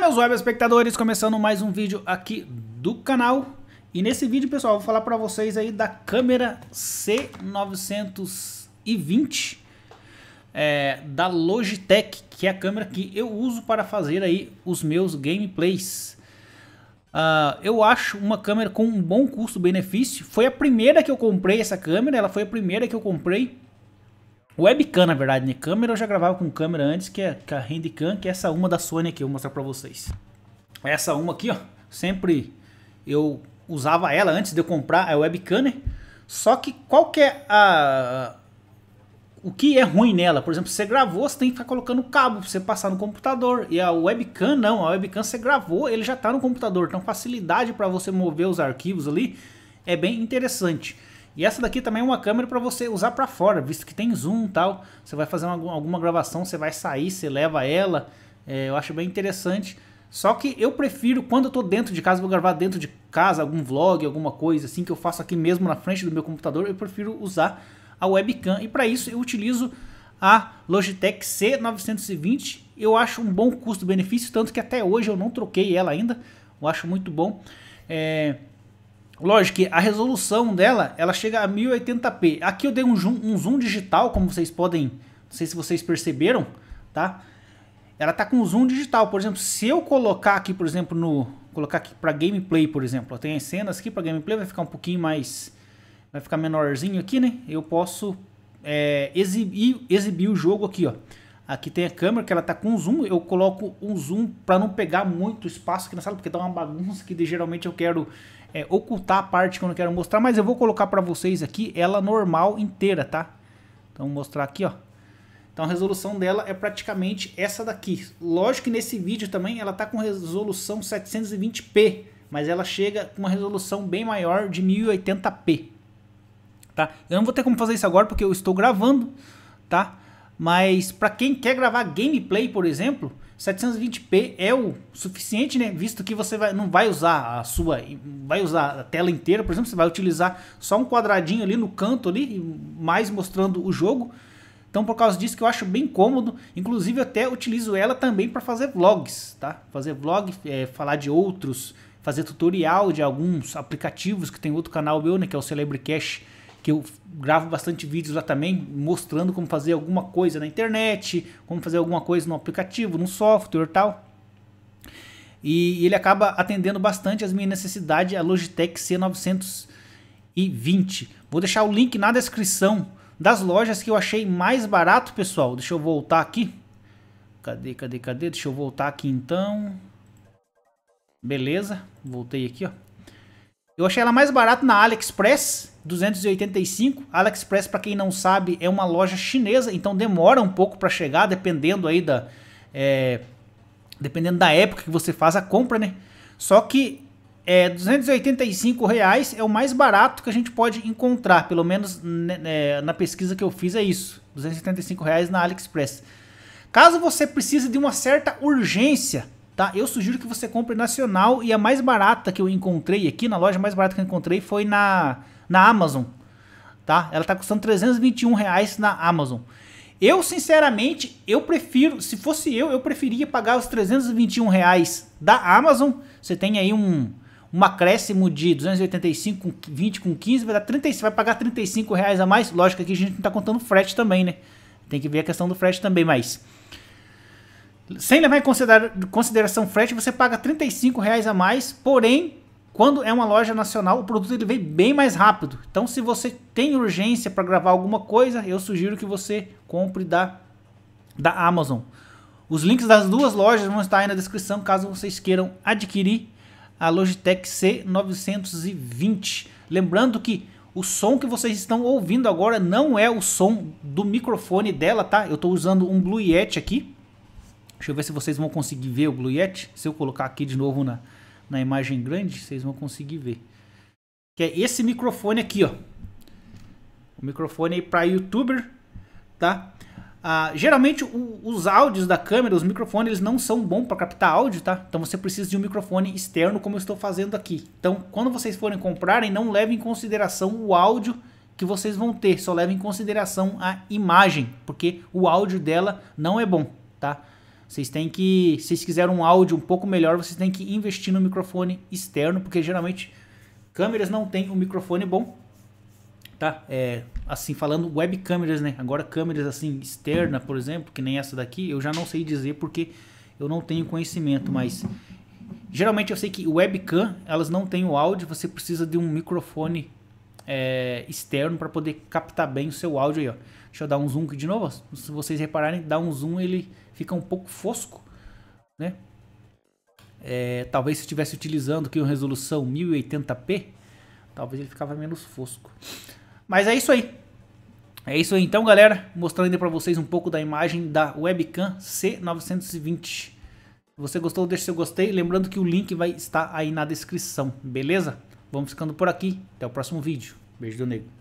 meus web espectadores, começando mais um vídeo aqui do canal. E nesse vídeo, pessoal, vou falar para vocês aí da câmera C920 é, da Logitech, que é a câmera que eu uso para fazer aí os meus gameplays. Uh, eu acho uma câmera com um bom custo-benefício. Foi a primeira que eu comprei essa câmera, ela foi a primeira que eu comprei Webcam, na verdade, né? Câmera eu já gravava com câmera antes, que é, é a Handicam, que é essa uma da Sony aqui, eu vou mostrar pra vocês. Essa uma aqui, ó, sempre eu usava ela antes de eu comprar a webcam, né? Só que qual que é a... O que é ruim nela? Por exemplo, você gravou, você tem que ficar colocando o cabo pra você passar no computador. E a webcam não, a webcam você gravou, ele já tá no computador. Então facilidade para você mover os arquivos ali é bem interessante. E essa daqui também é uma câmera para você usar para fora, visto que tem zoom e tal. Você vai fazer uma, alguma gravação, você vai sair, você leva ela. É, eu acho bem interessante. Só que eu prefiro, quando eu tô dentro de casa, vou gravar dentro de casa, algum vlog, alguma coisa assim, que eu faço aqui mesmo na frente do meu computador, eu prefiro usar a webcam. E para isso eu utilizo a Logitech C920. Eu acho um bom custo-benefício, tanto que até hoje eu não troquei ela ainda. Eu acho muito bom. É, Lógico que a resolução dela, ela chega a 1080p. Aqui eu dei um zoom, um zoom digital, como vocês podem, não sei se vocês perceberam, tá? Ela tá com zoom digital, por exemplo, se eu colocar aqui, por exemplo, no colocar aqui para gameplay, por exemplo, tem as cenas aqui para gameplay, vai ficar um pouquinho mais vai ficar menorzinho aqui, né? Eu posso é, exibir, exibir o jogo aqui, ó. Aqui tem a câmera que ela tá com zoom, eu coloco um zoom para não pegar muito espaço aqui na sala, porque dá tá uma bagunça que geralmente eu quero é, ocultar a parte que eu não quero mostrar, mas eu vou colocar para vocês aqui ela normal inteira, tá? Então vou mostrar aqui, ó. Então a resolução dela é praticamente essa daqui. Lógico que nesse vídeo também ela tá com resolução 720p, mas ela chega com uma resolução bem maior de 1080p. Tá? Eu não vou ter como fazer isso agora porque eu estou gravando, tá? Mas para quem quer gravar gameplay, por exemplo, 720p é o suficiente, né? Visto que você vai, não vai usar a sua, vai usar a tela inteira, por exemplo, você vai utilizar só um quadradinho ali no canto ali, mais mostrando o jogo. Então, por causa disso que eu acho bem cômodo, inclusive até utilizo ela também para fazer vlogs, tá? Fazer vlog, é, falar de outros, fazer tutorial de alguns aplicativos que tem outro canal meu, né, que é o Celebre que eu gravo bastante vídeos lá também, mostrando como fazer alguma coisa na internet, como fazer alguma coisa no aplicativo, no software e tal. E ele acaba atendendo bastante as minhas necessidades, a Logitech C920. Vou deixar o link na descrição das lojas que eu achei mais barato, pessoal. Deixa eu voltar aqui. Cadê, cadê, cadê? Deixa eu voltar aqui então. Beleza, voltei aqui, ó. Eu achei ela mais barata na AliExpress, 285. AliExpress, para quem não sabe, é uma loja chinesa, então demora um pouco para chegar, dependendo aí da é, dependendo da época que você faz a compra, né? Só que é, 285 reais é o mais barato que a gente pode encontrar, pelo menos né, é, na pesquisa que eu fiz é isso, 275 reais na AliExpress. Caso você precise de uma certa urgência tá? Eu sugiro que você compre nacional e a mais barata que eu encontrei aqui na loja mais barata que eu encontrei foi na na Amazon, tá? Ela tá custando 321 reais na Amazon. Eu, sinceramente, eu prefiro, se fosse eu, eu preferia pagar os 321 reais da Amazon. Você tem aí um, um acréscimo de 285 com 20 com 15, vai dar 35, vai pagar 35 reais a mais. Lógico que a gente não tá contando frete também, né? Tem que ver a questão do frete também, mas sem levar em consideração frete, você paga R$35,00 a mais, porém, quando é uma loja nacional, o produto ele vem bem mais rápido. Então, se você tem urgência para gravar alguma coisa, eu sugiro que você compre da, da Amazon. Os links das duas lojas vão estar aí na descrição, caso vocês queiram adquirir a Logitech C920. Lembrando que o som que vocês estão ouvindo agora não é o som do microfone dela, tá? Eu estou usando um Blue Yeti aqui, Deixa eu ver se vocês vão conseguir ver o Blue Yeti. Se eu colocar aqui de novo na, na imagem grande, vocês vão conseguir ver. Que é esse microfone aqui, ó. O microfone para youtuber, tá? Ah, geralmente o, os áudios da câmera, os microfones, eles não são bons para captar áudio, tá? Então você precisa de um microfone externo, como eu estou fazendo aqui. Então, quando vocês forem comprarem, não levem em consideração o áudio que vocês vão ter, só levem em consideração a imagem, porque o áudio dela não é bom, tá? Vocês têm que, se vocês quiserem um áudio um pouco melhor, vocês têm que investir no microfone externo, porque geralmente câmeras não têm um microfone bom. Tá? É, assim falando web câmeras, né? Agora câmeras assim externa, por exemplo, que nem essa daqui, eu já não sei dizer porque eu não tenho conhecimento, mas geralmente eu sei que webcam, elas não têm o áudio, você precisa de um microfone é, externo para poder captar bem o seu áudio aí, ó. Deixa eu dar um zoom aqui de novo. Se vocês repararem, dá um zoom, ele fica um pouco fosco, né? É, talvez se estivesse utilizando aqui uma resolução 1080p, talvez ele ficava menos fosco. Mas é isso aí. É isso aí então, galera. Mostrando ainda para vocês um pouco da imagem da webcam C920. Se você gostou, deixa seu gostei. Lembrando que o link vai estar aí na descrição, beleza? Vamos ficando por aqui. Até o próximo vídeo. Beijo do Negro.